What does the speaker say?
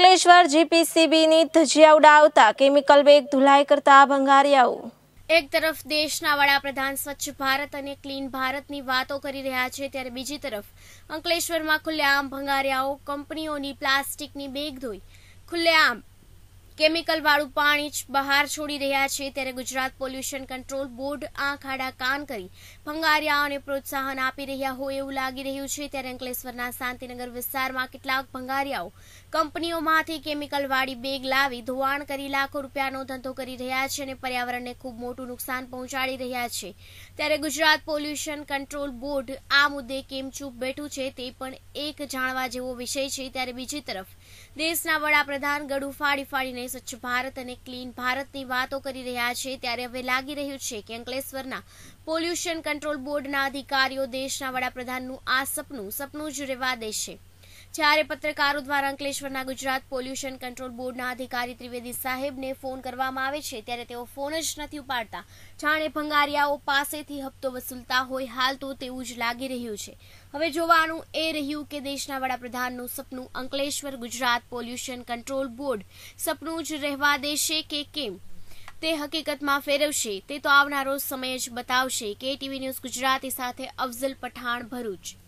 અંકલેશ્વર જીપીસીબીની ધજિયા ઉડાવતા કેમિકલ બેગ ધુલાઈ કરતા ભંગારિયાઓ એક તરફ દેશના વડાપ્રધાન સ્વચ્છ ભારત અને ક્લીન ભારતની વાતો કરી રહ્યા છે ત્યારે બીજી તરફ અંકલેશ્વરમાં ખુલ્લેઆમ ભંગારિયાઓ કંપનીઓની પ્લાસ્ટિકની બેગ ધોઈ ખુલ્લેઆમ કેમિકલવાળું પાણી જ બહાર છોડી રહ્યા છે ત્યારે ગુજરાત પોલ્યુશન કંટ્રોલ બોર્ડ આંખ આડા કાન કરી ભંગારિયાઓને પ્રોત્સાહન આપી રહ્યા હોય એવું લાગી રહ્યું છે ત્યારે અંકલેશ્વરના શાંતિનગર વિસ્તારમાં કેટલાક ભંગારિયાઓ કંપનીઓમાંથી કેમિકલવાળી બેગ લાવી ધોવાણ કરી લાખો રૂપિયાનો ધંધો કરી રહ્યા છે અને પર્યાવરણને ખૂબ મોટું નુકસાન પહોંચાડી રહ્યા છે ત્યારે ગુજરાત પોલ્યુશન કંટ્રોલ બોર્ડ આ મુદ્દે કેમ ચૂપ બેઠું છે તે પણ એક જાણવા જેવો વિષય છે ત્યારે બીજી તરફ દેશના વડાપ્રધાન ગળું ફાડી ફાડીને સ્વચ્છ ભારત અને ક્લીન ભારતની વાતો કરી રહ્યા છે ત્યારે હવે લાગી રહ્યું છે કે અંકલેશ્વરના પોલ્યુશન કંટ્રોલ બોર્ડના અધિકારીઓ દેશના વડાપ્રધાનનું આ સપનું સપનું જ રહેવા દેશે જ્યારે પત્રકારો દ્વારા અંકલેશ્વરના ગુજરાત પોલ્યુશન કંટ્રોલ બોર્ડના અધિકારી ત્રિવેદી સાહેબને ફોન કરવામાં આવે છે ત્યારે તેઓ ફોન જ નથી ઉપાડતા જાણે ભંગારિયાઓ પાસેથી હપ્તો વસૂલતા હોય હાલ તો તેવું જ લાગી રહ્યું છે હવે જોવાનું એ રહ્યું કે દેશના વડાપ્રધાનનું સપનું Ankleshwar Gujarat pollution control board સપનું જ રહેવા દેશે કે કેમ તે હકીકતમાં ફેરવશે તે તો આવનારો સમય જ બતાવશે કે ટીવી ન્યૂઝ ગુજરાતી સાથે અફઝલ પઠાણ ભરૂચ